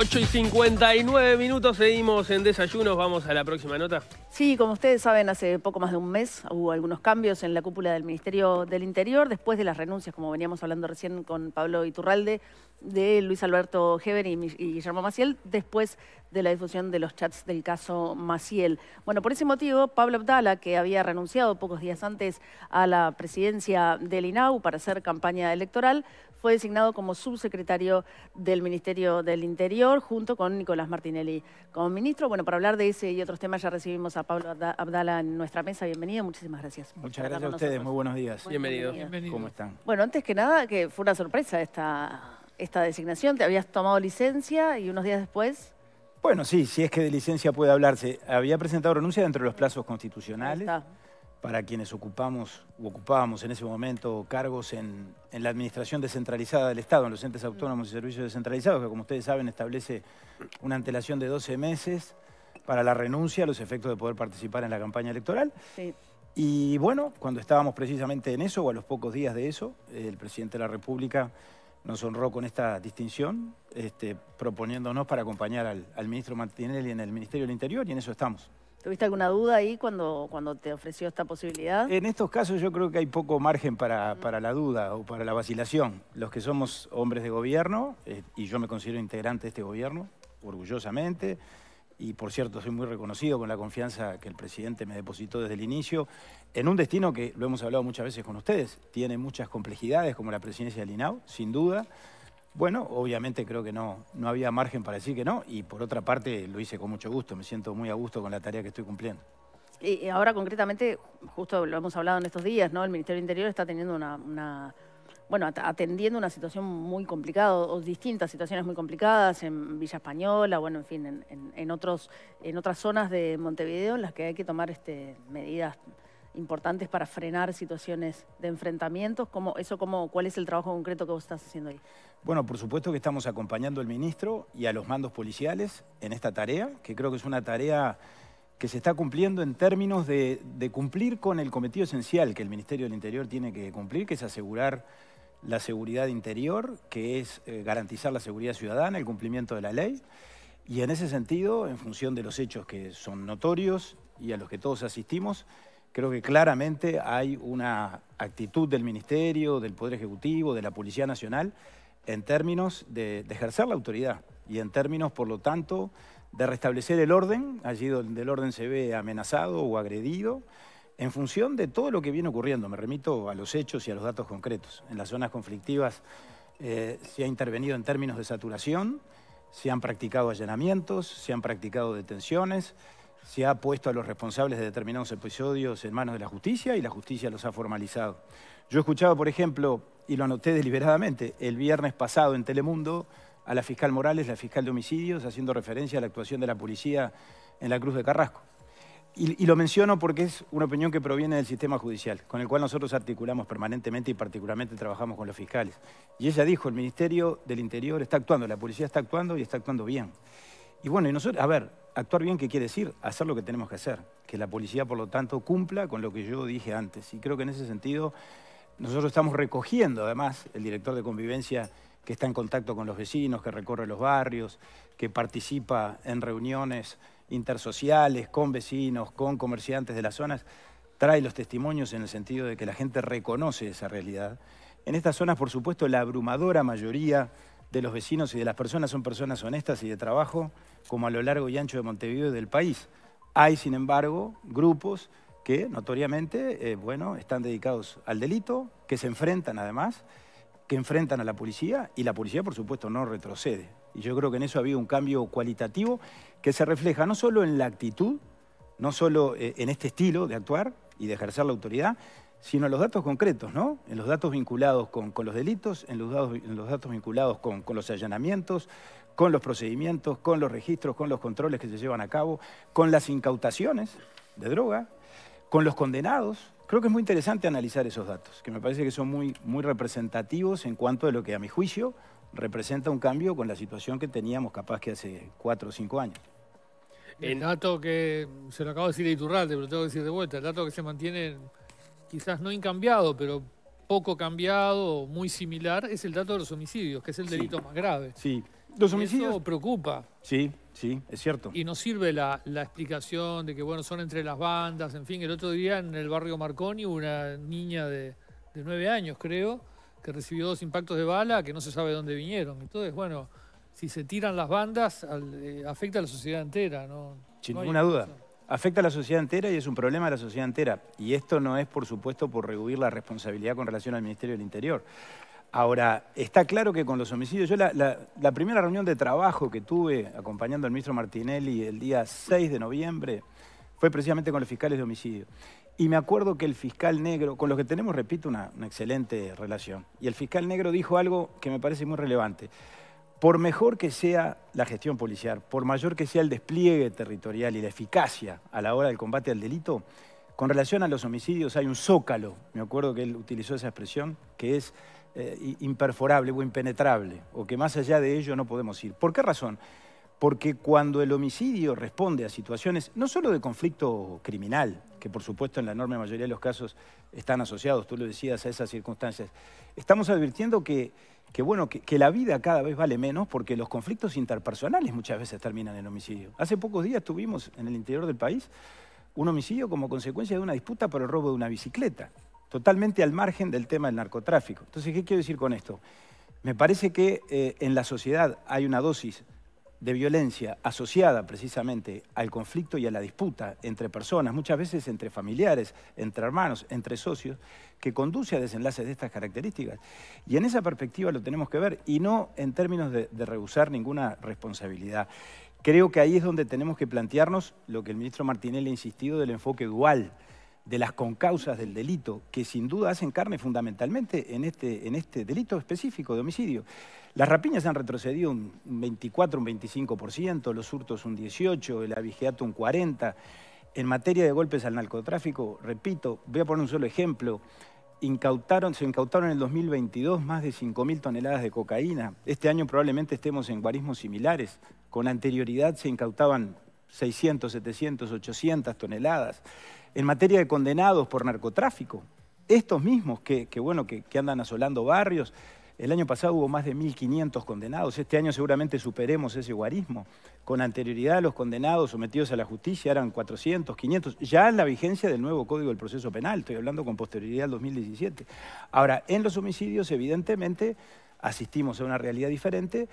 8 y 59 minutos, seguimos en desayunos, vamos a la próxima nota. Sí, como ustedes saben, hace poco más de un mes hubo algunos cambios en la cúpula del Ministerio del Interior, después de las renuncias, como veníamos hablando recién con Pablo Iturralde, de Luis Alberto Heber y, Guillermo Maciel, después de la difusión de los chats del caso Maciel. Bueno, por ese motivo, Pablo Abdala, que había renunciado pocos días antes a la presidencia del INAU para hacer campaña electoral, fue designado como subsecretario del Ministerio del Interior junto con Nicolás Martinelli como ministro. Bueno, para hablar de ese y otros temas ya recibimos a Pablo Abdala en nuestra mesa. Bienvenido, muchísimas gracias. Muchas gracias a ustedes, muy buenos días. Bienvenidos. Bienvenido. ¿Cómo están? Bueno, antes que nada, que fue una sorpresa esta, esta designación. Te habías tomado licencia y unos días después bueno, sí, si es que de licencia puede hablarse. Había presentado renuncia dentro de los plazos constitucionales para quienes ocupamos o ocupábamos en ese momento cargos en, la administración descentralizada del Estado, en los entes autónomos y servicios descentralizados, que como ustedes saben establece una antelación de 12 meses para la renuncia a los efectos de poder participar en la campaña electoral. Y bueno, cuando estábamos precisamente en eso, o a los pocos días de eso, el presidente de la República nos honró con esta distinción, este, proponiéndonos para acompañar al, ministro Martinelli en el Ministerio del Interior y en eso estamos. ¿Tuviste alguna duda ahí cuando, cuando te ofreció esta posibilidad? En estos casos yo creo que hay poco margen para, la duda o para la vacilación. Los que somos hombres de gobierno, eh, y yo me considero integrante de este gobierno, orgullosamente, y por cierto soy muy reconocido con la confianza que el presidente me depositó desde el inicio, en un destino que lo hemos hablado muchas veces con ustedes, tiene muchas complejidades como la presidencia del INAU, sin duda. Bueno, obviamente creo que no, no había margen para decir que no y por otra parte lo hice con mucho gusto, me siento muy a gusto con la tarea que estoy cumpliendo. Y ahora concretamente, justo lo hemos hablado en estos días, ¿no? El Ministerio del Interior está teniendo una bueno, atendiendo una situación muy complicada o distintas situaciones muy complicadas en Villa Española, bueno, en fin, en, otros, en otras zonas de Montevideo en las que hay que tomar este, medidas importantes para frenar situaciones de enfrentamientos. eso, ¿Cuál es el trabajo concreto que vos estás haciendo ahí? Bueno, por supuesto que estamos acompañando al ministro y a los mandos policiales en esta tarea, que creo que es una tarea que se está cumpliendo en términos de cumplir con el cometido esencial que el Ministerio del Interior tiene que cumplir, que es asegurar la seguridad interior, que es eh, garantizar la seguridad ciudadana, el cumplimiento de la ley. Y en ese sentido, en función de los hechos que son notorios y a los que todos asistimos, creo que claramente hay una actitud del Ministerio, del Poder Ejecutivo, de la Policía Nacional, en términos de ejercer la autoridad y en términos, por lo tanto, de restablecer el orden, allí donde el orden se ve amenazado o agredido, en función de todo lo que viene ocurriendo. Me remito a los hechos y a los datos concretos. En las zonas conflictivas eh, se ha intervenido en términos de saturación, se han practicado allanamientos, se han practicado detenciones, se ha puesto a los responsables de determinados episodios en manos de la justicia y la justicia los ha formalizado. Yo escuchaba, por ejemplo, y lo anoté deliberadamente, el viernes pasado en Telemundo a la fiscal Morales, la fiscal de homicidios, haciendo referencia a la actuación de la policía en la Cruz de Carrasco. Y, lo menciono porque es una opinión que proviene del sistema judicial, con el cual nosotros articulamos permanentemente y particularmente trabajamos con los fiscales. Y ella dijo, el Ministerio del Interior está actuando, la policía está actuando y está actuando bien. Y bueno, y nosotros, a ver, actuar bien, ¿qué quiere decir? Hacer lo que tenemos que hacer, que la policía, por lo tanto, cumpla con lo que yo dije antes. Y creo que en ese sentido nosotros estamos recogiendo, además, el director de convivencia que está en contacto con los vecinos, que recorre los barrios, que participa en reuniones intersociales, con vecinos, con comerciantes de las zonas, trae los testimonios en el sentido de que la gente reconoce esa realidad. En estas zonas, por supuesto, la abrumadora mayoría de los vecinos y de las personas son personas honestas y de trabajo, como a lo largo y ancho de Montevideo y del país. Hay, sin embargo, grupos que notoriamente eh, bueno, están dedicados al delito, que se enfrentan además, que enfrentan a la policía y la policía, por supuesto, no retrocede. Y yo creo que en eso ha habido un cambio cualitativo que se refleja no solo en la actitud, no solo eh, en este estilo de actuar y de ejercer la autoridad, sino en los datos concretos, ¿no? En los datos vinculados con, los delitos, en los datos, en los datos vinculados con, con, los allanamientos, con los procedimientos, con los registros, con los controles que se llevan a cabo, con las incautaciones de droga, con los condenados. Creo que es muy interesante analizar esos datos, que me parece que son muy, muy representativos en cuanto a lo que a mi juicio representa un cambio con la situación que teníamos capaz que hace cuatro o cinco años. El dato que se lo acabo de decir a Iturralde, pero tengo que decir de vuelta, el dato que se mantiene quizás no incambiado, pero poco cambiado, muy similar, es el dato de los homicidios, que es el delito más grave. Sí, los homicidios. Eso preocupa. Sí, sí, es cierto. Y no sirve la, explicación de que, bueno, son entre las bandas, en fin. El otro día en el barrio Marconi, una niña de, de nueve años, creo, recibió dos impactos de bala que no se sabe dónde vinieron. Entonces, bueno, si se tiran las bandas, eh, afecta a la sociedad entera. ¿no? Sin ninguna duda. Afecta a la sociedad entera y es un problema de la sociedad entera. Y esto no es, por supuesto, por rehuir la responsabilidad con relación al Ministerio del Interior. Ahora, está claro que con los homicidios, yo la, la, primera reunión de trabajo que tuve acompañando al ministro Martinelli el día 6 de noviembre fue precisamente con los fiscales de homicidio. Y me acuerdo que el fiscal negro, con los que tenemos, repito, una, excelente relación, y el fiscal negro dijo algo que me parece muy relevante. Por mejor que sea la gestión policial, por mayor que sea el despliegue territorial y la eficacia a la hora del combate al delito, con relación a los homicidios hay un zócalo, me acuerdo que él utilizó esa expresión, que es eh, imperforable o impenetrable, o que más allá de ello no podemos ir. ¿Por qué razón? Porque cuando el homicidio responde a situaciones no solo de conflicto criminal, que por supuesto en la enorme mayoría de los casos están asociados, tú lo decías, a esas circunstancias, estamos advirtiendo que, bueno, que, la vida cada vez vale menos porque los conflictos interpersonales muchas veces terminan en homicidio. Hace pocos días tuvimos en el interior del país un homicidio como consecuencia de una disputa por el robo de una bicicleta, totalmente al margen del tema del narcotráfico. Entonces, ¿qué quiero decir con esto? Me parece que eh, en la sociedad hay una dosis de violencia asociada precisamente al conflicto y a la disputa entre personas, muchas veces entre familiares, entre hermanos, entre socios, que conduce a desenlaces de estas características. Y en esa perspectiva lo tenemos que ver, y no en términos de, rehusar ninguna responsabilidad. Creo que ahí es donde tenemos que plantearnos lo que el ministro Martinelli ha insistido del enfoque dual de las concausas del delito, que sin duda hacen carne fundamentalmente en este, en este delito específico de homicidio. Las rapiñas han retrocedido un 24, un 25%, los hurtos un 18%, el abigeato un 40%. En materia de golpes al narcotráfico, repito, voy a poner un solo ejemplo, incautaron, se incautaron en el 2022 más de 5.000 toneladas de cocaína. Este año probablemente estemos en guarismos similares. Con anterioridad se incautaban 600, 700, 800 toneladas en materia de condenados por narcotráfico. Estos mismos que, bueno, que, andan asolando barrios, el año pasado hubo más de 1.500 condenados. Este año seguramente superemos ese guarismo. Con anterioridad, los condenados sometidos a la justicia eran 400, 500. Ya en la vigencia del nuevo Código del Proceso Penal, estoy hablando con posterioridad al 2017. Ahora, en los homicidios, evidentemente, asistimos a una realidad diferente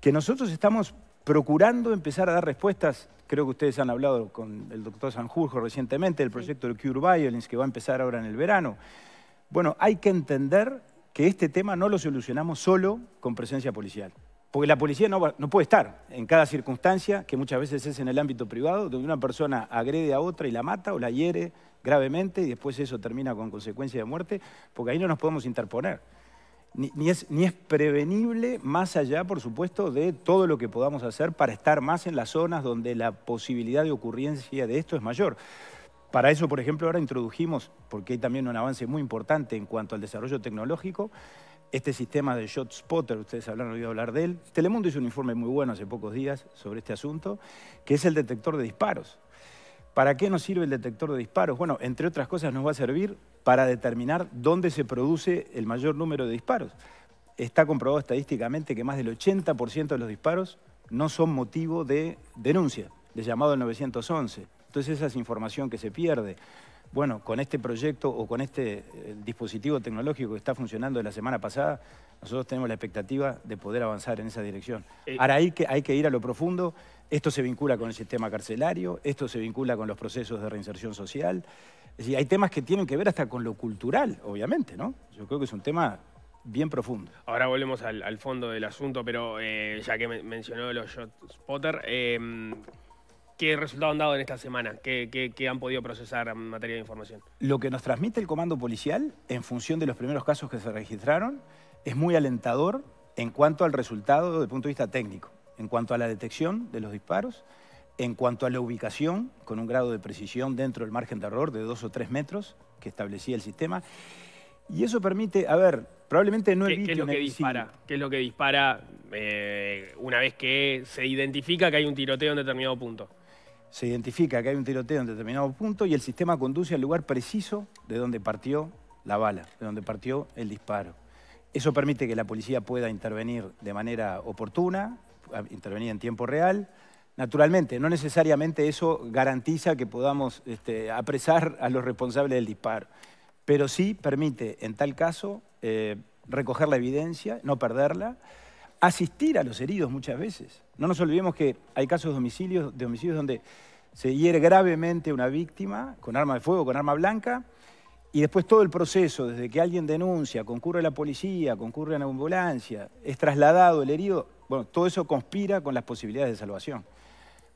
que nosotros estamos procurando empezar a dar respuestas. Creo que ustedes han hablado con el doctor Sanjurjo recientemente, del proyecto de Cure Violence, que va a empezar ahora en el verano. Bueno, hay que entender que este tema no lo solucionamos solo con presencia policial. Porque la policía no, no, puede estar en cada circunstancia, que muchas veces es en el ámbito privado, donde una persona agrede a otra y la mata o la hiere gravemente y después eso termina con consecuencia de muerte, porque ahí no nos podemos interponer ni, es, es prevenible más allá, por supuesto, de todo lo que podamos hacer para estar más en las zonas donde la posibilidad de ocurrencia de esto es mayor. Para eso, por ejemplo, ahora introdujimos, porque hay también un avance muy importante en cuanto al desarrollo tecnológico, este sistema de Shot Spotter, ustedes habrán oído hablar de él. Telemundo hizo un informe muy bueno hace pocos días sobre este asunto, que es el detector de disparos. ¿Para qué nos sirve el detector de disparos? Bueno, entre otras cosas nos va a servir para determinar dónde se produce el mayor número de disparos. Está comprobado estadísticamente que más del 80% de los disparos no son motivo de denuncia, de llamado al 911. Entonces esa es información que se pierde. Bueno, con este proyecto o con este eh, dispositivo tecnológico que está funcionando de la semana pasada, nosotros tenemos la expectativa de poder avanzar en esa dirección. Eh, Ahora hay que ir a lo profundo, esto se vincula con el sistema carcelario, esto se vincula con los procesos de reinserción social. Es hay temas que tienen que ver hasta con lo cultural, obviamente, ¿no? Yo creo que es un tema bien profundo. Ahora volvemos al, fondo del asunto, pero eh, ya que mencionó los shot Potter, em, ¿qué resultado han dado en esta semana? ¿Qué, qué, han podido procesar en materia de información? Lo que nos transmite el comando policial, en función de los primeros casos que se registraron, es muy alentador en cuanto al resultado desde el punto de vista técnico en cuanto a la detección de los disparos, en cuanto a la ubicación, con un grado de precisión dentro del margen de error de dos o tres metros que establecía el sistema. Y eso permite, a ver, probablemente no evite ¿Qué, qué es lo que dispara? ¿Qué es lo que dispara eh, una vez que se identifica que hay un tiroteo en determinado punto? Se identifica que hay un tiroteo en determinado punto y el sistema conduce al lugar preciso de donde partió la bala, de donde partió el disparo. Eso permite que la policía pueda intervenir de manera oportuna, intervenir en tiempo real. Naturalmente, no necesariamente eso garantiza que podamos este, apresar a los responsables del disparo, pero sí permite, en tal caso, eh, recoger la evidencia, no perderla, asistir a los heridos muchas veces. No nos olvidemos que hay casos de homicidios, de homicidios donde se hiere gravemente una víctima con arma de fuego, con arma blanca, y después todo el proceso, desde que alguien denuncia, concurre a la policía, concurre a la ambulancia, es trasladado el herido, bueno, todo eso conspira con las posibilidades de salvación.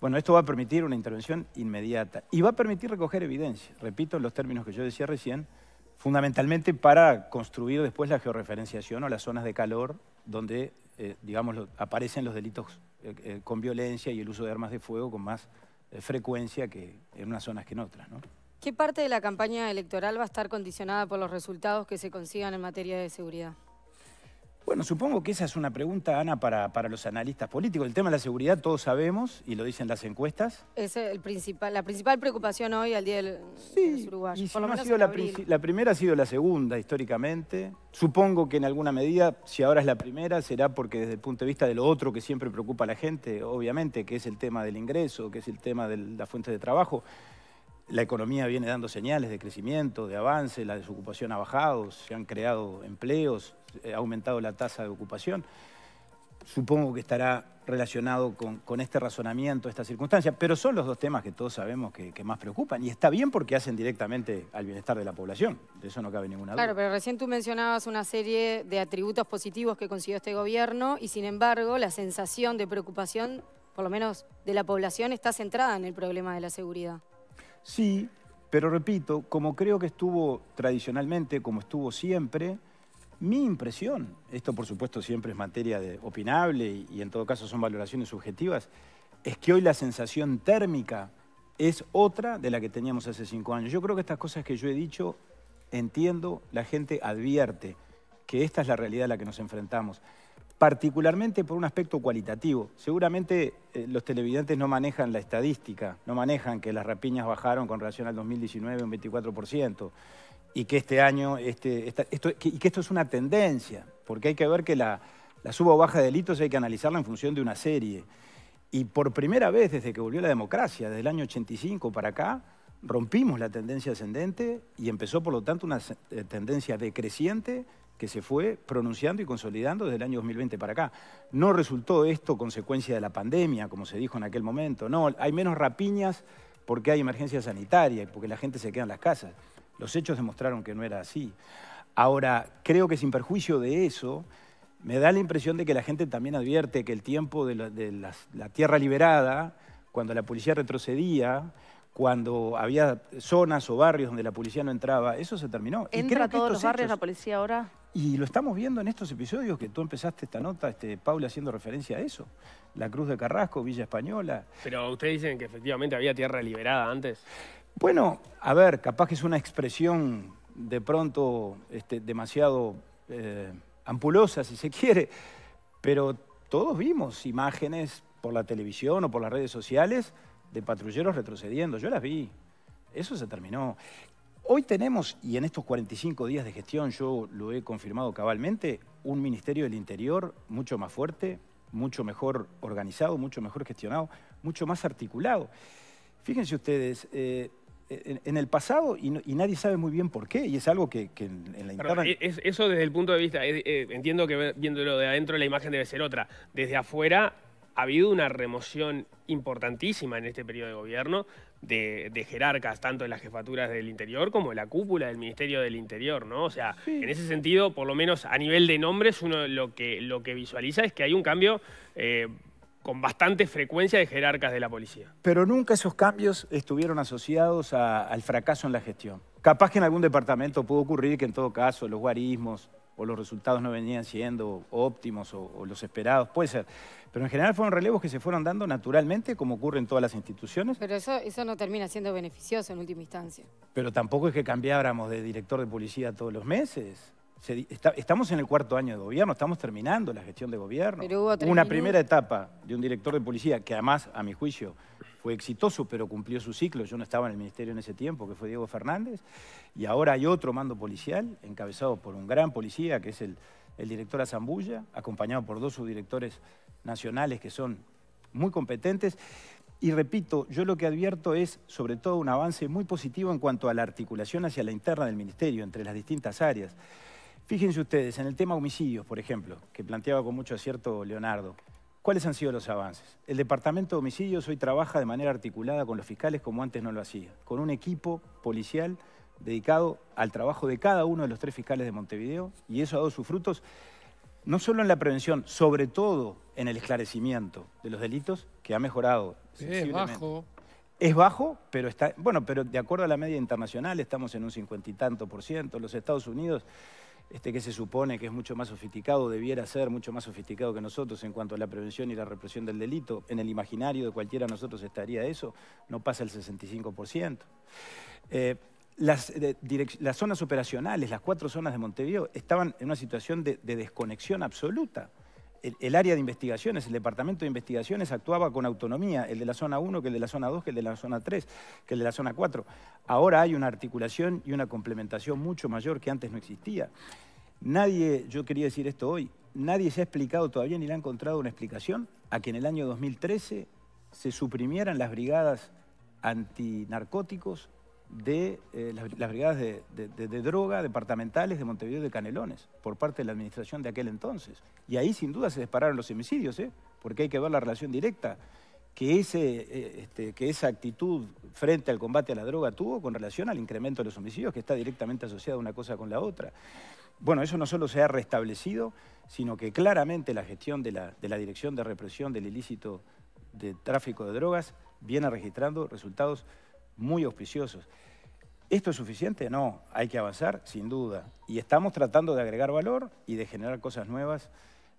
Bueno, esto va a permitir una intervención inmediata y va a permitir recoger evidencia, repito, los términos que yo decía recién, fundamentalmente para construir después la georreferenciación o las zonas de calor donde, eh, digamos, aparecen los delitos eh, eh, con violencia y el uso de armas de fuego con más frecuencia que en unas zonas que en otras, ¿no? ¿Qué parte de la campaña electoral va a estar condicionada por los resultados que se consigan en materia de seguridad? Bueno, supongo que esa es una pregunta, Ana, para, los analistas políticos. El tema de la seguridad todos sabemos y lo dicen las encuestas. Es el principal, la principal preocupación hoy al día del sí, la, la, primera ha sido la segunda históricamente. Supongo que en alguna medida, si ahora es la primera, será porque desde el punto de vista de lo otro que siempre preocupa a la gente, obviamente, que es el tema del ingreso, que es el tema de la fuente de trabajo. La economía viene dando señales de crecimiento, de avance, la desocupación ha bajado, se han creado empleos, eh, ha aumentado la tasa de ocupación. Supongo que estará relacionado con, este razonamiento, esta circunstancia, pero son los dos temas que todos sabemos que, que, más preocupan y está bien porque hacen directamente al bienestar de la población, de eso no cabe ninguna duda. Claro, pero recién tú mencionabas una serie de atributos positivos que consiguió este gobierno y sin embargo la sensación de preocupación, por lo menos de la población, está centrada en el problema de la seguridad. Sí, pero repito, como creo que estuvo tradicionalmente, como estuvo siempre, mi impresión, esto por supuesto siempre es materia de opinable y, y en todo caso son valoraciones subjetivas, es que hoy la sensación térmica es otra de la que teníamos hace cinco años. Yo creo que estas cosas que yo he dicho, entiendo, la gente advierte que esta es la realidad a la que nos enfrentamos particularmente por un aspecto cualitativo. Seguramente eh, los televidentes no manejan la estadística, no manejan que las rapiñas bajaron con relación al 2019 un 24% y que este año, este, esto, y que esto es una tendencia, porque hay que ver que la, la suba o baja de delitos hay que analizarla en función de una serie. Y por primera vez desde que volvió la democracia, desde el año 85 para acá, rompimos la tendencia ascendente y empezó, por lo tanto, una eh, tendencia decreciente que se fue pronunciando y consolidando desde el año 2020 para acá. No resultó esto consecuencia de la pandemia, como se dijo en aquel momento. No, hay menos rapiñas porque hay emergencia sanitaria y porque la gente se queda en las casas. Los hechos demostraron que no era así. Ahora, creo que sin perjuicio de eso, me da la impresión de que la gente también advierte que el tiempo de la, tierra liberada, cuando la policía retrocedía, cuando había zonas o barrios donde la policía no entraba, eso se terminó. ¿Entra a todos los barrios la policía ahora? Y lo estamos viendo en estos episodios que tú empezaste esta nota, este, Paula, haciendo referencia a eso. La Cruz de Carrasco, Villa Española. Pero ustedes dicen que efectivamente había tierra liberada antes. Bueno, a ver, capaz que es una expresión de pronto este, demasiado eh, ampulosa, si se quiere, pero todos vimos imágenes por la televisión o por las redes sociales de patrulleros retrocediendo. Yo las vi. Eso se terminó. Hoy tenemos, y en estos 45 días de gestión yo lo he confirmado cabalmente, un Ministerio del Interior mucho más fuerte, mucho mejor organizado, mucho mejor gestionado, mucho más articulado. Fíjense ustedes, eh, en, el pasado, y, nadie sabe muy bien por qué, y es algo que, en, la interna... E, eso desde el punto de vista, eh, eh, entiendo que viéndolo de adentro la imagen debe ser otra. Desde afuera ha habido una remoción importantísima en este periodo de gobierno de, jerarcas, tanto en las jefaturas del interior como en la cúpula del Ministerio del Interior, ¿no? O sea, en ese sentido, por lo menos a nivel de nombres, uno lo que, visualiza es que hay un cambio eh, con bastante frecuencia de jerarcas de la policía. Pero nunca esos cambios estuvieron asociados al fracaso en la gestión. Capaz que en algún departamento pudo ocurrir que en todo caso los guarismos, o los resultados no venían siendo óptimos o, los esperados, puede ser. Pero en general fueron relevos que se fueron dando naturalmente, como ocurre en todas las instituciones. Pero eso, eso no termina siendo beneficioso en última instancia. Pero tampoco es que cambiáramos de director de policía todos los meses estamos en el cuarto año de gobierno, estamos terminando la gestión de gobierno. una primera etapa de un director de policía que además, a mi juicio, fue exitoso, pero cumplió su ciclo. Yo no estaba en el ministerio en ese tiempo, que fue Diego Fernández. Y ahora hay otro mando policial, encabezado por un gran policía, que es el, el director Azambulla, acompañado por dos subdirectores nacionales que son muy competentes. Y repito, yo lo que advierto es sobre todo un avance muy positivo en cuanto a la articulación hacia la interna del ministerio, entre las distintas áreas. Fíjense ustedes, en el tema homicidios, por ejemplo, que planteaba con mucho acierto Leonardo, ¿cuáles han sido los avances? El Departamento de Homicidios hoy trabaja de manera articulada con los fiscales como antes no lo hacía, con un equipo policial dedicado al trabajo de cada uno de los tres fiscales de Montevideo y eso ha dado sus frutos no solo en la prevención, sobre todo en el esclarecimiento de los delitos, que ha mejorado. Es bajo. Es bajo, pero está. Bueno, pero de acuerdo a la media internacional estamos en un cincuenta y tanto por ciento. Los Estados Unidos este, que se supone que es mucho más sofisticado, debiera ser mucho más sofisticado que nosotros en cuanto a la prevención y la represión del delito, en el imaginario de cualquiera de nosotros estaría eso, no pasa el 65%. Eh, las, las zonas operacionales, las cuatro zonas de Montevideo, estaban en una situación de desconexión absoluta el, área de investigaciones, el departamento de investigaciones actuaba con autonomía, el de la zona 1, que el de la zona 2, que el de la zona 3, que el de la zona 4. Ahora hay una articulación y una complementación mucho mayor que antes no existía. Nadie, yo quería decir esto hoy, nadie se ha explicado todavía ni le ha encontrado una explicación a que en el año 2013 se suprimieran las brigadas antinarcóticos de eh, las, brigadas de, droga departamentales de Montevideo y de Canelones por parte de la administración de aquel entonces. Y ahí sin duda se dispararon los homicidios, ¿eh? porque hay que ver la relación directa que, ese, eh, este, que esa actitud frente al combate a la droga tuvo con relación al incremento de los homicidios, que está directamente asociada una cosa con la otra. Bueno, eso no solo se ha restablecido, sino que claramente la gestión de la, de la Dirección de Represión del Ilícito de Tráfico de Drogas viene registrando resultados muy auspiciosos. ¿Esto es suficiente? No, hay que avanzar, sin duda. Y estamos tratando de agregar valor y de generar cosas nuevas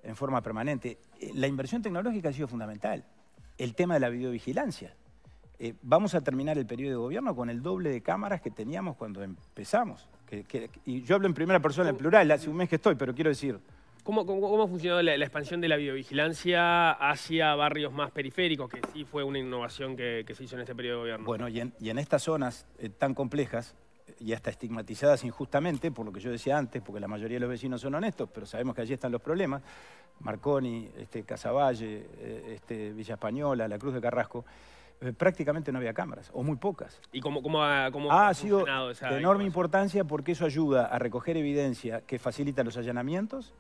en forma permanente. Eh, la inversión tecnológica ha sido fundamental. El tema de la videovigilancia. Eh, vamos a terminar el periodo de gobierno con el doble de cámaras que teníamos cuando empezamos. y yo hablo en primera persona, en plural, hace un mes que estoy, pero quiero decir, ¿Cómo, cómo, ha funcionado la, expansión de la biovigilancia hacia barrios más periféricos, que sí fue una innovación que, se hizo en este periodo de gobierno? Bueno, y en, estas zonas eh, tan complejas, y hasta estigmatizadas injustamente, por lo que yo decía antes, porque la mayoría de los vecinos son honestos, pero sabemos que allí están los problemas. Marconi, este, Casavalle, eh, este, Villa Española, la Cruz de Carrasco. Eh, prácticamente no había cámaras, o muy pocas. ¿Y cómo, ha, ha, sido de enorme importancia porque eso ayuda a recoger evidencia que facilita los allanamientos,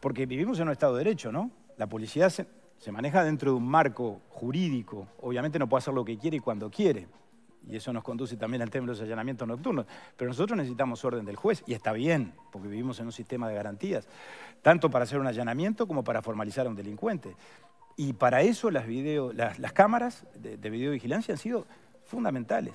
porque vivimos en un Estado de Derecho, ¿no? La policía se maneja dentro de un marco jurídico, obviamente no puede hacer lo que quiere y cuando quiere, y eso nos conduce también al tema de los allanamientos nocturnos. Pero nosotros necesitamos orden del juez, y está bien, porque vivimos en un sistema de garantías, tanto para hacer un allanamiento como para formalizar a un delincuente. Y para eso las, video, las, cámaras de, de, videovigilancia han sido fundamentales.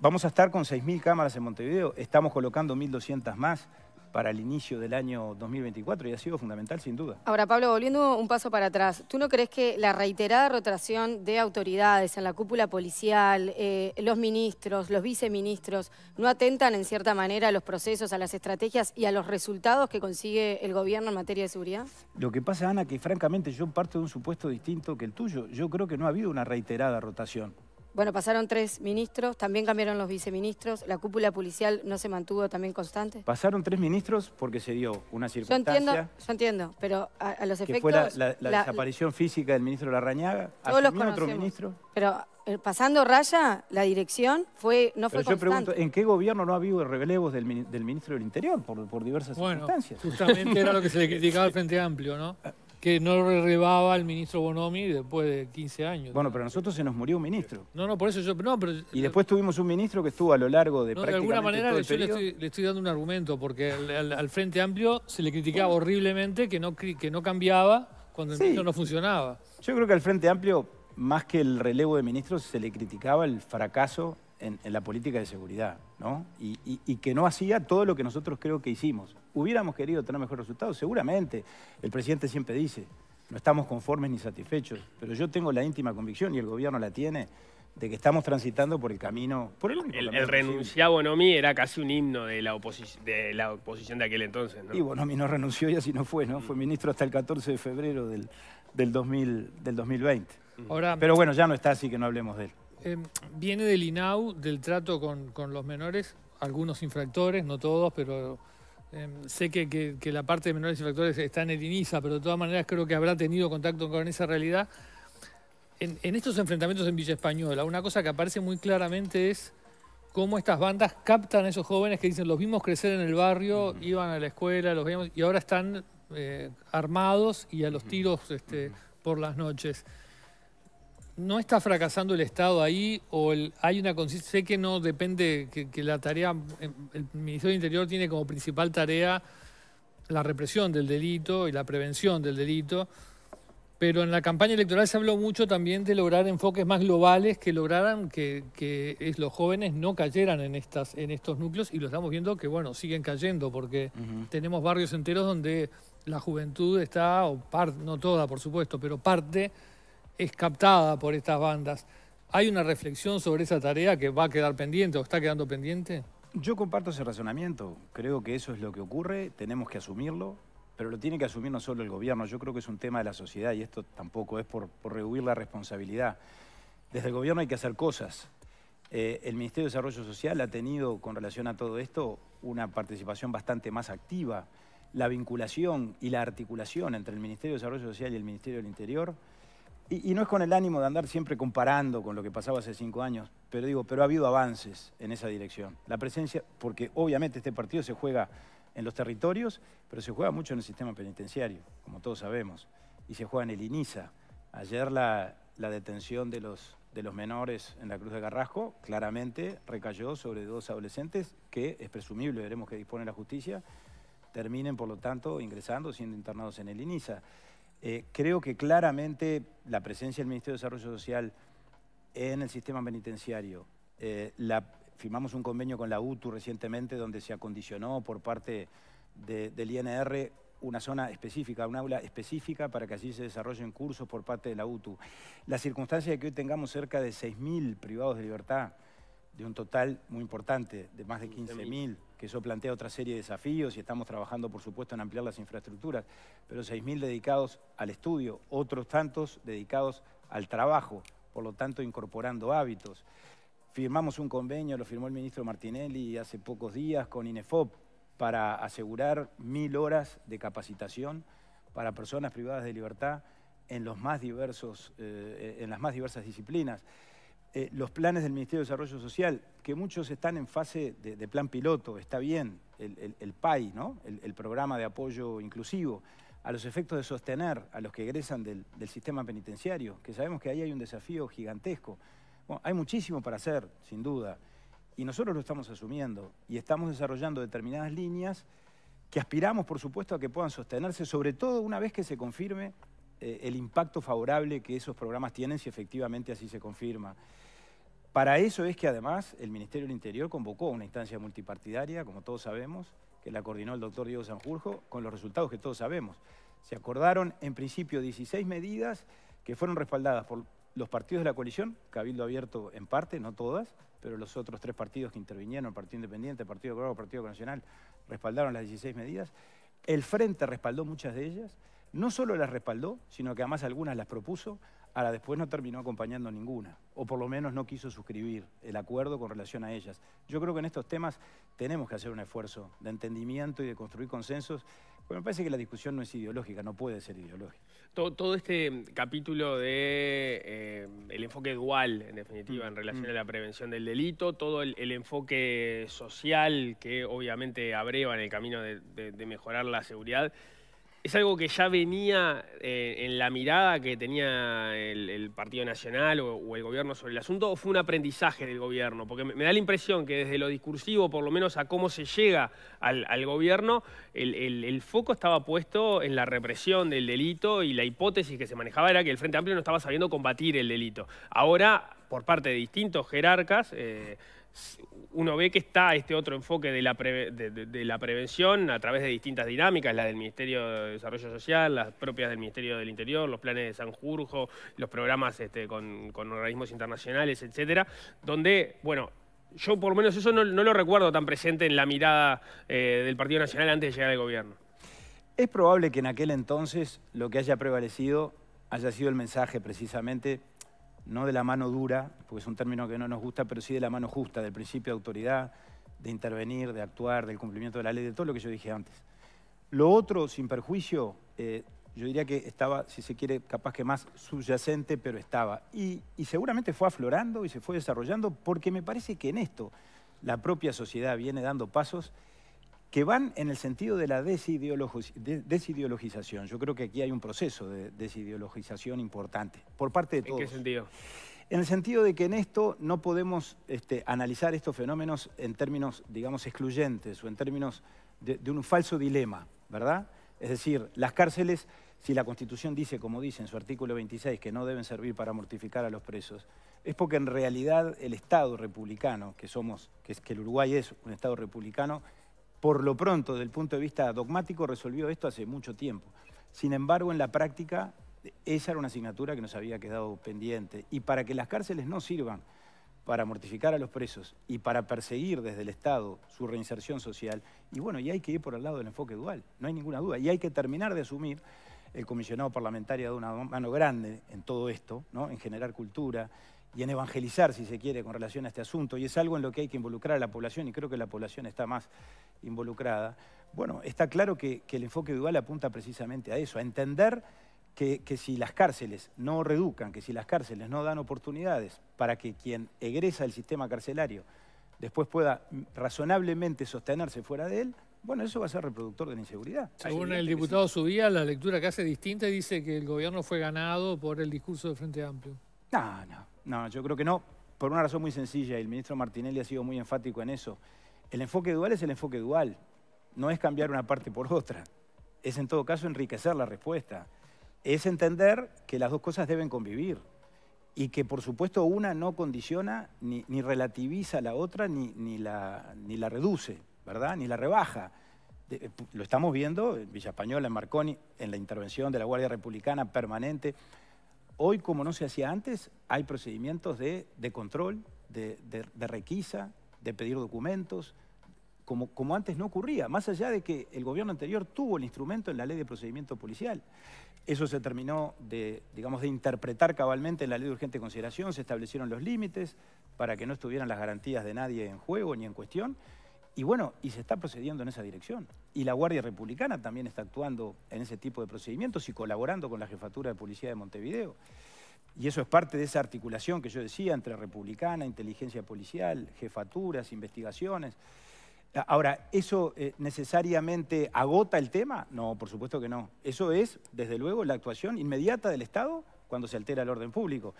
Vamos a estar con 6.000 cámaras en Montevideo, estamos colocando 1.200 más para el inicio del año 2024 y ha sido fundamental sin duda. Ahora, Pablo, volviendo un paso para atrás, ¿tú no crees que la reiterada rotación de autoridades en la cúpula policial, eh, los ministros, los viceministros, no atentan en cierta manera a los procesos, a las estrategias y a los resultados que consigue el gobierno en materia de seguridad? Lo que pasa, Ana, que francamente yo parto de un supuesto distinto que el tuyo. Yo creo que no ha habido una reiterada rotación. Bueno, pasaron tres ministros, también cambiaron los viceministros, la cúpula policial no se mantuvo también constante. Pasaron tres ministros porque se dio una circunstancia... Yo entiendo, yo entiendo pero a, los efectos... Que fue la, desaparición física del ministro Larrañaga, todos otro ministro... Pero eh, pasando raya, la dirección fue, no fue Pero yo pregunto, ¿en qué gobierno no ha habido relevos del, ministro del Interior por, por diversas bueno, circunstancias? justamente era lo que se le criticaba al Frente Amplio, ¿no? Ah, que no relevaba el ministro Bonomi después de 15 años. Bueno, pero a nosotros se nos murió un ministro. No, no, por eso yo... No, y después tuvimos un ministro que estuvo a lo largo de no, De alguna manera yo le estoy, dando un argumento, porque al, Frente Amplio se le criticaba horriblemente que no, que no cambiaba cuando el ministro no funcionaba. Yo creo que al Frente Amplio, más que el relevo de ministros, se le criticaba el fracaso en, la política de seguridad, ¿no? Y, que no hacía todo lo que nosotros creo que hicimos. ¿Hubiéramos querido tener mejores resultados? Seguramente. El presidente siempre dice, no estamos conformes ni satisfechos, pero yo tengo la íntima convicción, y el gobierno la tiene, de que estamos transitando por el camino... Por el, el, renunciar a Bonomi era casi un himno de la, de la oposición de aquel entonces, Y Bonomi no renunció y así no fue, ¿no? Fue ministro hasta el 14 de febrero del, 2000, del 2020. pero bueno, ya no está, así que no hablemos de él. Em, viene del INAU, del trato con, los menores, algunos infractores, no todos, pero em, sé que, la parte de menores infractores está en el INISA, pero de todas maneras creo que habrá tenido contacto con esa realidad. En, estos enfrentamientos en Villa Española, una cosa que aparece muy claramente es cómo estas bandas captan a esos jóvenes que dicen, los vimos crecer en el barrio, iban a la escuela, los veíamos, y ahora están eh, armados y a los tiros este, por las noches. ¿No está fracasando el Estado ahí o hay una Sé que no depende, que, la tarea, em, el Ministerio del Interior tiene como principal tarea la represión del delito y la prevención del delito, pero en la campaña electoral se habló mucho también de lograr enfoques más globales que lograran que, los jóvenes no cayeran en, estas, en estos núcleos y lo estamos viendo que, bueno, siguen cayendo porque tenemos barrios enteros donde la juventud está, o parte, no toda por supuesto, pero parte es captada por estas bandas. ¿Hay una reflexión sobre esa tarea que va a quedar pendiente o está quedando pendiente? Yo comparto ese razonamiento. Creo que eso es lo que ocurre, tenemos que asumirlo, pero lo tiene que asumir no solo el gobierno. Yo creo que es un tema de la sociedad y esto tampoco es por, rehuir la responsabilidad. Desde el gobierno hay que hacer cosas. Eh, el Ministerio de Desarrollo Social ha tenido con relación a todo esto una participación bastante más activa. La vinculación y la articulación entre el Ministerio de Desarrollo Social y el Ministerio del Interior y, no es con el ánimo de andar siempre comparando con lo que pasaba hace cinco años, pero digo, pero ha habido avances en esa dirección. La presencia, porque obviamente este partido se juega en los territorios, pero se juega mucho en el sistema penitenciario, como todos sabemos, y se juega en el INISA. Ayer la, detención de los, de los menores en la Cruz de Carrasco claramente recayó sobre dos adolescentes que es presumible, veremos que dispone la justicia, terminen por lo tanto ingresando siendo internados en el INISA. Eh, creo que claramente la presencia del Ministerio de Desarrollo Social en el sistema penitenciario, eh, firmamos un convenio con la UTU recientemente donde se acondicionó por parte del INR una zona específica, un aula específica para que así se desarrollen cursos por parte de la UTU. La circunstancia de que hoy tengamos cerca de 6.000 privados de libertad, de un total muy importante, de más de 15.000, que eso plantea otra serie de desafíos y estamos trabajando, por supuesto, en ampliar las infraestructuras, pero 6.000 dedicados al estudio, otros tantos dedicados al trabajo, por lo tanto, incorporando hábitos. Firmamos un convenio, lo firmó el ministro Martinelli hace pocos días con INEFOP, para asegurar mil horas de capacitación para personas privadas de libertad en, los más diversos, eh, en las más diversas disciplinas. Eh, los planes del Ministerio de Desarrollo Social, que muchos están en fase de, plan piloto, está bien, el, PAI, ¿no? el, programa de apoyo inclusivo, a los efectos de sostener a los que egresan del, sistema penitenciario, que sabemos que ahí hay un desafío gigantesco. hay muchísimo para hacer, sin duda, y nosotros lo estamos asumiendo y estamos desarrollando determinadas líneas que aspiramos, por supuesto, a que puedan sostenerse, sobre todo una vez que se confirme eh, el impacto favorable que esos programas tienen si efectivamente así se confirma. Para eso es que además el Ministerio del Interior convocó una instancia multipartidaria, como todos sabemos, que la coordinó el doctor Diego Sanjurjo, con los resultados que todos sabemos. Se acordaron en principio 16 medidas que fueron respaldadas por los partidos de la coalición, Cabildo Abierto en parte, no todas, pero los otros tres partidos que intervinieron, el Partido Independiente, Partido Colorado, Partido Nacional, respaldaron las 16 medidas. El Frente respaldó muchas de ellas no solo las respaldó, sino que además algunas las propuso, ahora después no terminó acompañando ninguna, o por lo menos no quiso suscribir el acuerdo con relación a ellas. Yo creo que en estos temas tenemos que hacer un esfuerzo de entendimiento y de construir consensos, pero me parece que la discusión no es ideológica, no puede ser ideológica. Todo, este capítulo del eh, enfoque dual, en definitiva, en mm, relación mm. a la prevención del delito, todo el, enfoque social que obviamente abreva en el camino de mejorar la seguridad, es algo que ya venía eh, en la mirada que tenía el, Partido Nacional o, el gobierno sobre el asunto, o fue un aprendizaje del gobierno, porque me, da la impresión que desde lo discursivo, por lo menos a cómo se llega al, gobierno, el, foco estaba puesto en la represión del delito y la hipótesis que se manejaba era que el Frente Amplio no estaba sabiendo combatir el delito. Ahora, por parte de distintos jerarcas, eh, uno ve que está este otro enfoque de la, prevención a través de distintas dinámicas, la del Ministerio de Desarrollo Social, las propias del Ministerio del Interior, los planes de Sanjurjo, los programas este, con, organismos internacionales, etcétera, donde, bueno, yo por lo menos eso no, lo recuerdo tan presente en la mirada eh, del Partido Nacional antes de llegar al gobierno. Es probable que en aquel entonces lo que haya prevalecido haya sido el mensaje precisamente no de la mano dura, porque es un término que no nos gusta, pero sí de la mano justa, del principio de autoridad, de intervenir, de actuar, del cumplimiento de la ley, de todo lo que yo dije antes. Lo otro, sin perjuicio, eh, yo diría que estaba, si se quiere, capaz que más subyacente, pero estaba. y, seguramente fue aflorando y se fue desarrollando porque me parece que en esto la propia sociedad viene dando pasos que van en el sentido de la desideologización. Yo creo que aquí hay un proceso de desideologización importante, por parte de todos. ¿En qué sentido? En el sentido de que en esto no podemos este, analizar estos fenómenos en términos, digamos, excluyentes o en términos de, un falso dilema, ¿verdad? Es decir, las cárceles, si la Constitución dice, como dice en su artículo 26, que no deben servir para mortificar a los presos, es porque en realidad el Estado republicano que somos, que, es, que el Uruguay es un Estado republicano, por lo pronto, desde el punto de vista dogmático, resolvió esto hace mucho tiempo. Sin embargo, en la práctica, esa era una asignatura que nos había quedado pendiente. Y para que las cárceles no sirvan para mortificar a los presos y para perseguir desde el Estado su reinserción social, y bueno, y hay que ir por el lado del enfoque dual, no hay ninguna duda. Y hay que terminar de asumir, el comisionado parlamentario de una mano grande en todo esto, ¿no? en generar cultura, y en evangelizar, si se quiere, con relación a este asunto, y es algo en lo que hay que involucrar a la población, y creo que la población está más involucrada, bueno, está claro que, el enfoque dual apunta precisamente a eso, a entender que, si las cárceles no reducan, que si las cárceles no dan oportunidades para que quien egresa del sistema carcelario después pueda razonablemente sostenerse fuera de él, bueno, eso va a ser reproductor de la inseguridad. Según el diputado Subía, la lectura que hace distinta y dice que el gobierno fue ganado por el discurso de Frente Amplio. No, no, no, yo creo que no, por una razón muy sencilla, y el ministro Martinelli ha sido muy enfático en eso. El enfoque dual es el enfoque dual, no es cambiar una parte por otra, es en todo caso enriquecer la respuesta, es entender que las dos cosas deben convivir y que por supuesto una no condiciona ni, relativiza la otra ni, ni, la, reduce, ¿verdad? Ni la rebaja. Eh, lo estamos viendo en Villa Española, en Marconi, en la intervención de la Guardia Republicana permanente. Hoy, como no se hacía antes, hay procedimientos de, control, de, de, requisa, de pedir documentos, como, como antes no ocurría, más allá de que el gobierno anterior tuvo el instrumento en la ley de procedimiento policial. Eso se terminó de, digamos, de interpretar cabalmente en la ley de urgente consideración, se establecieron los límites para que no estuvieran las garantías de nadie en juego ni en cuestión, y bueno, y se está procediendo en esa dirección. Y la Guardia Republicana también está actuando en ese tipo de procedimientos y colaborando con la Jefatura de Policía de Montevideo. Y eso es parte de esa articulación que yo decía entre republicana, inteligencia policial, jefaturas, investigaciones. Ahora, ¿eso eh, necesariamente agota el tema? No, por supuesto que no. Eso es, desde luego, la actuación inmediata del Estado cuando se altera el orden público.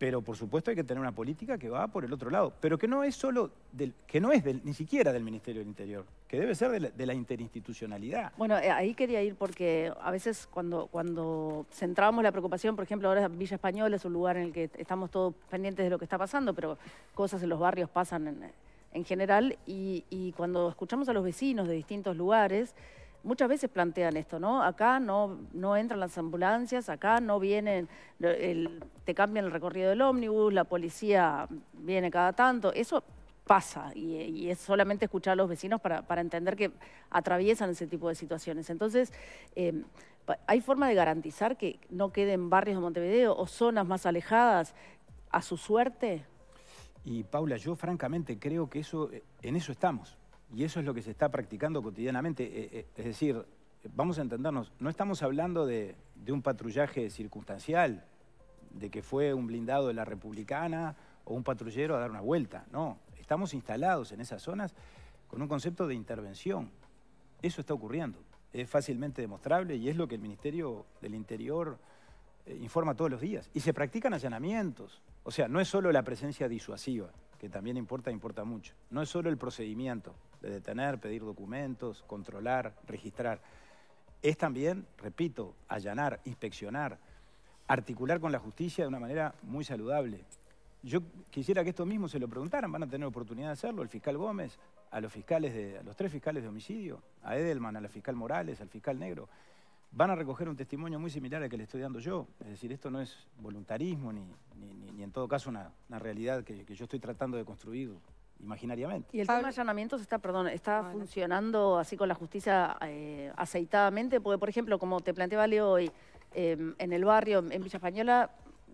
Pero por supuesto hay que tener una política que va por el otro lado, pero que no es solo del, que no es del, ni siquiera del Ministerio del Interior, que debe ser de la, interinstitucionalidad. Bueno, eh, ahí quería ir porque a veces cuando, cuando centramos la preocupación, por ejemplo, ahora Villa Española es un lugar en el que estamos todos pendientes de lo que está pasando, pero cosas en los barrios pasan en, general y cuando escuchamos a los vecinos de distintos lugares, muchas veces plantean esto, ¿no? Acá no, entran las ambulancias, acá no vienen, te cambian el recorrido del ómnibus, la policía viene cada tanto. Eso pasa y, es solamente escuchar a los vecinos para, entender que atraviesan ese tipo de situaciones. Entonces, em, ¿hay forma de garantizar que no queden barrios de Montevideo o zonas más alejadas a su suerte? Y Paula, yo francamente creo que eso, eh, en eso estamos. Y eso es lo que se está practicando cotidianamente. Eh, eh, es decir, vamos a entendernos, no estamos hablando de, un patrullaje circunstancial, de que fue un blindado de la Republicana o un patrullero a dar una vuelta. No, estamos instalados en esas zonas con un concepto de intervención. Eso está ocurriendo. Es fácilmente demostrable y es lo que el Ministerio del Interior eh, informa todos los días. Y se practican allanamientos. O sea, no es solo la presencia disuasiva, que también importa, importa mucho. No es solo el procedimiento, de detener, pedir documentos, controlar, registrar. Es también, repito, allanar, inspeccionar, articular con la justicia de una manera muy saludable. Yo quisiera que esto mismo se lo preguntaran, van a tener oportunidad de hacerlo, el fiscal Gómez, a los, fiscales de, a los tres fiscales de homicidio, a Edelman, a la fiscal Morales, al fiscal Negro. Van a recoger un testimonio muy similar al que le estoy dando yo. Es decir, esto no es voluntarismo ni, en todo caso una, realidad que, que yo estoy tratando de construir imaginariamente. ¿Y el ah, tema de allanamientos está, perdón, está funcionando así con la justicia eh, aceitadamente? Porque, por ejemplo, como te planteaba Leo hoy, em, en el barrio, en Villa Española,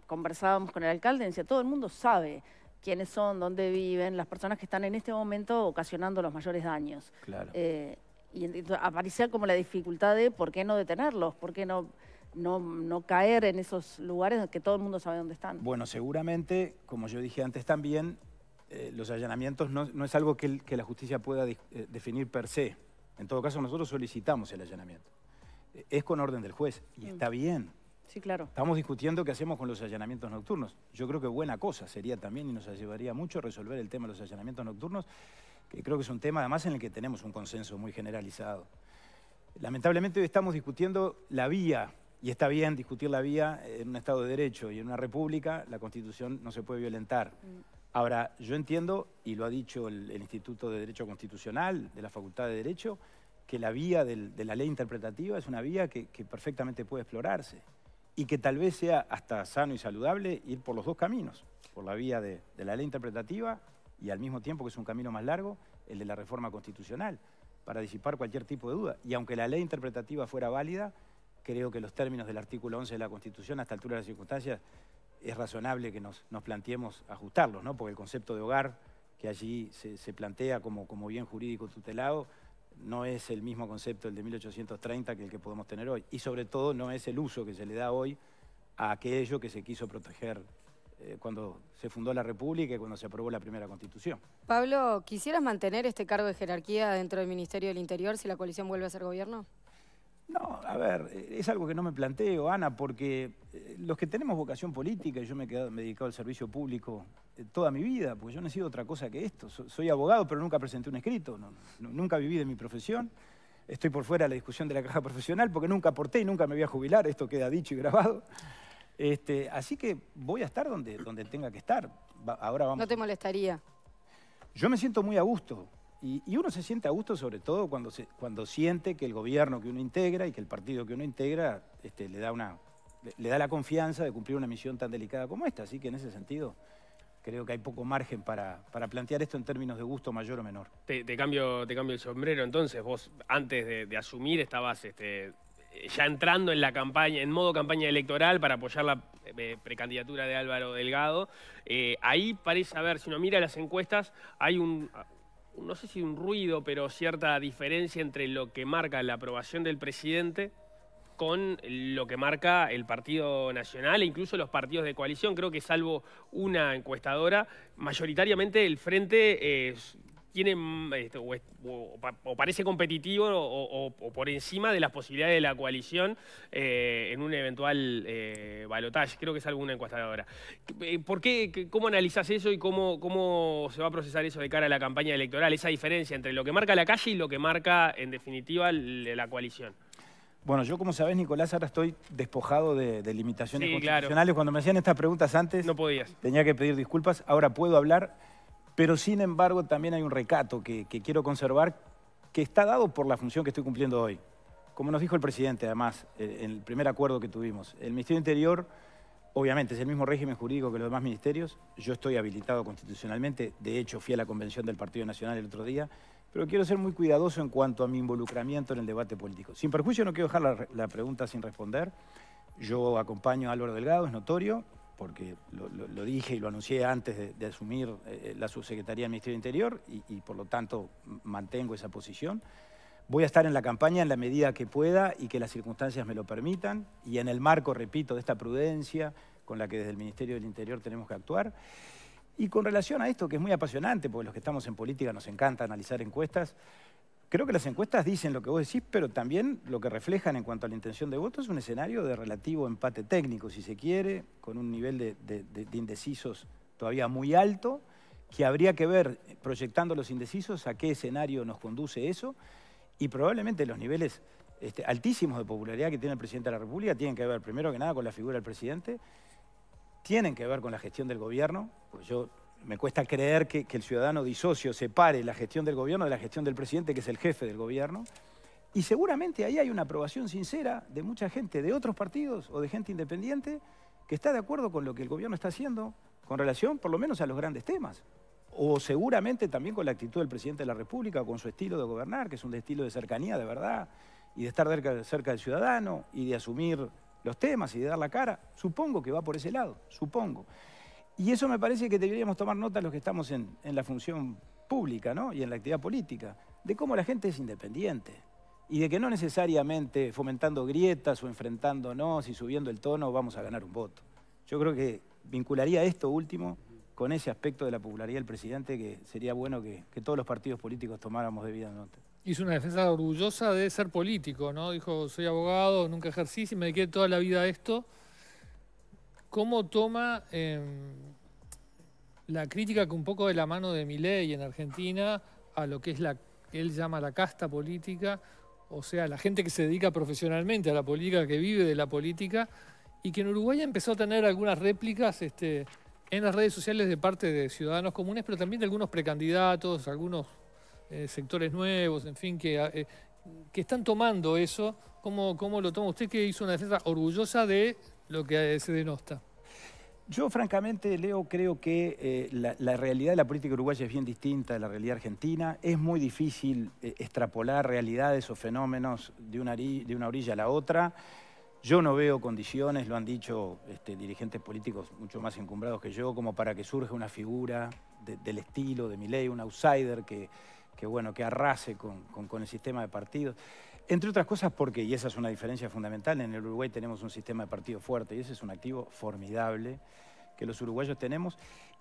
conversábamos con el alcalde y decía, todo el mundo sabe quiénes son, dónde viven, las personas que están en este momento ocasionando los mayores daños. Eh, y aparecía como la dificultad de por qué no detenerlos, por qué no, no, no caer en esos lugares que todo el mundo sabe dónde están. Bueno, seguramente, como yo dije antes también, eh, los allanamientos no, es algo que, la justicia pueda eh, definir per se. En todo caso, nosotros solicitamos el allanamiento. Eh, es con orden del juez y mm. está bien. Sí, claro. Estamos discutiendo qué hacemos con los allanamientos nocturnos. Yo creo que buena cosa sería también y nos ayudaría mucho resolver el tema de los allanamientos nocturnos, que creo que es un tema además en el que tenemos un consenso muy generalizado. Lamentablemente hoy estamos discutiendo la vía, y está bien discutir la vía en un Estado de Derecho y en una república, la Constitución no se puede violentar. Mm. Ahora, yo entiendo, y lo ha dicho el, Instituto de Derecho Constitucional de la Facultad de Derecho, que la vía de la ley interpretativa es una vía que, perfectamente puede explorarse y que tal vez sea hasta sano y saludable ir por los dos caminos, por la vía de, de, la ley interpretativa y al mismo tiempo, que es un camino más largo, el de la reforma constitucional, para disipar cualquier tipo de duda. Y aunque la ley interpretativa fuera válida, creo que los términos del artículo 11 de la Constitución, a esta altura de las circunstancias, es razonable que nos, planteemos ajustarlos, ¿no? porque el concepto de hogar que allí se, plantea como, bien jurídico tutelado no es el mismo concepto, el de 1830, que el que podemos tener hoy. Y sobre todo no es el uso que se le da hoy a aquello que se quiso proteger eh, cuando se fundó la República y cuando se aprobó la primera Constitución. Pablo, ¿quisieras mantener este cargo de jerarquía dentro del Ministerio del Interior si la coalición vuelve a ser gobierno? No, a ver, eh, es algo que no me planteo, Ana, porque eh, los que tenemos vocación política, y yo me he, quedado, dedicado al servicio público eh, toda mi vida, porque yo no he sido otra cosa que esto. Soy abogado, pero nunca presenté un escrito, nunca viví de mi profesión. Estoy por fuera de la discusión de la caja profesional porque nunca aporté y nunca me voy a jubilar, esto queda dicho y grabado. Este, así que voy a estar donde, donde tenga que estar. ahora vamos. ¿No te molestaría? Yo me siento muy a gusto y, uno se siente a gusto sobre todo cuando, cuando siente que el gobierno que uno integra y que el partido que uno integra este, le, da una, le da la confianza de cumplir una misión tan delicada como esta. Así que en ese sentido creo que hay poco margen para, plantear esto en términos de gusto mayor o menor. Te, cambio, cambio el sombrero entonces. Vos antes de, asumir estabas este, ya entrando en la campaña, en modo campaña electoral para apoyar la eh, precandidatura de Álvaro Delgado. Eh, ahí parece haber, si uno mira las encuestas, hay un, no sé si un ruido, pero cierta diferencia entre lo que marca la aprobación del presidente con lo que marca el Partido Nacional e incluso los partidos de coalición. Creo que salvo una encuestadora, mayoritariamente el Frente es... Mm, este, o, parece competitivo o, por encima de las posibilidades de la coalición eh, en un eventual eh, balotaje. Creo que es alguna encuestadora. Eh, ¿Por qué, ¿Cómo analizas eso y cómo, cómo se va a procesar eso de cara a la campaña electoral? Esa diferencia entre lo que marca la calle y lo que marca, en definitiva, la coalición. Bueno, yo como sabés, Nicolás, ahora estoy despojado de, limitaciones constitucionales. Cuando me hacían estas preguntas antes... No podías. Tenía que pedir disculpas. Ahora puedo hablar pero sin embargo también hay un recato que, quiero conservar que está dado por la función que estoy cumpliendo hoy. Como nos dijo el presidente, además, eh, en el primer acuerdo que tuvimos, el Ministerio Interior, obviamente, es el mismo régimen jurídico que los demás ministerios. Yo estoy habilitado constitucionalmente, de hecho, fui a la convención del Partido Nacional el otro día, pero quiero ser muy cuidadoso en cuanto a mi involucramiento en el debate político. Sin perjuicio, no quiero dejar la, la pregunta sin responder. Yo acompaño a Álvaro Delgado, es notorio, porque lo, dije y lo anuncié antes de, asumir eh, eh, la subsecretaría del Ministerio del Interior y, y, por lo tanto mantengo esa posición. Voy a estar en la campaña en la medida que pueda y que las circunstancias me lo permitan y en el marco, repito, de esta prudencia con la que desde el Ministerio del Interior tenemos que actuar. Y con relación a esto, que es muy apasionante, porque los que estamos en política nos encanta analizar encuestas, creo que las encuestas dicen lo que vos decís, pero también lo que reflejan en cuanto a la intención de voto es un escenario de relativo empate técnico, si se quiere, con un nivel de, indecisos todavía muy alto, que habría que ver, proyectando los indecisos, a qué escenario nos conduce eso, y probablemente los niveles este, altísimos de popularidad que tiene el presidente de la República tienen que ver, primero que nada, con la figura del presidente, tienen que ver con la gestión del gobierno, pues yo me cuesta creer que, el ciudadano disocio separe la gestión del gobierno de la gestión del presidente, que es el jefe del gobierno. Y seguramente ahí hay una aprobación sincera de mucha gente, de otros partidos o de gente independiente, que está de acuerdo con lo que el gobierno está haciendo con relación por lo menos a los grandes temas. O seguramente también con la actitud del presidente de la República, con su estilo de gobernar, que es un estilo de cercanía de verdad, y de estar cerca del ciudadano, y de asumir los temas y de dar la cara. Supongo que va por ese lado, supongo. Y eso me parece que deberíamos tomar nota los que estamos en, la función pública ¿no? y en la actividad política, de cómo la gente es independiente y de que no necesariamente fomentando grietas o enfrentándonos y subiendo el tono vamos a ganar un voto. Yo creo que vincularía esto último con ese aspecto de la popularidad del presidente que sería bueno que, todos los partidos políticos tomáramos debida nota. Hizo una defensa orgullosa de ser político, ¿no? Dijo, soy abogado, nunca ejercí, me dediqué toda la vida a esto cómo toma em, la crítica que un poco de la mano de Milei en Argentina a lo que es la él llama la casta política, o sea, la gente que se dedica profesionalmente a la política, que vive de la política, y que en Uruguay empezó a tener algunas réplicas este, en las redes sociales de parte de ciudadanos comunes, pero también de algunos precandidatos, algunos eh, sectores nuevos, en fin, que, eh, que están tomando eso. ¿Cómo, ¿Cómo lo toma usted que hizo una defensa orgullosa de lo que eh, se denosta? Yo, francamente, Leo, creo que eh, la, realidad de la política uruguaya es bien distinta de la realidad argentina. Es muy difícil eh, extrapolar realidades o fenómenos de una, orilla a la otra. Yo no veo condiciones, lo han dicho este, dirigentes políticos mucho más encumbrados que yo, como para que surja una figura del estilo de mi ley, un outsider que, que, arrase con el sistema de partidos. Entre otras cosas porque, y esa es una diferencia fundamental, en el Uruguay tenemos un sistema de partido fuerte y ese es un activo formidable que los uruguayos tenemos.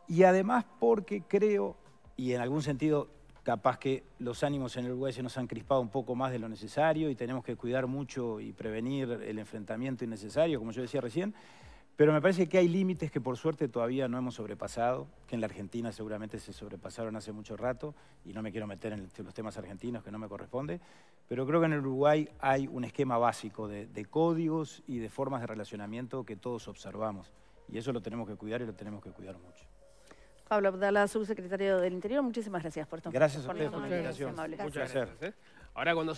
Y además porque creo, y en algún sentido capaz que los ánimos en el Uruguay se nos han crispado un poco más de lo necesario y tenemos que cuidar mucho y prevenir el enfrentamiento innecesario, como yo decía recién, pero me parece que hay límites que por suerte todavía no hemos sobrepasado, que en la Argentina seguramente se sobrepasaron hace mucho rato, y no me quiero meter en los temas argentinos que no me corresponde, pero creo que en el Uruguay hay un esquema básico de, códigos y de formas de relacionamiento que todos observamos, y eso lo tenemos que cuidar y lo tenemos que cuidar mucho. Pablo Abdala, subsecretario del Interior, muchísimas gracias por tu Gracias a ustedes por la invitación. ¿eh? Ahora cuando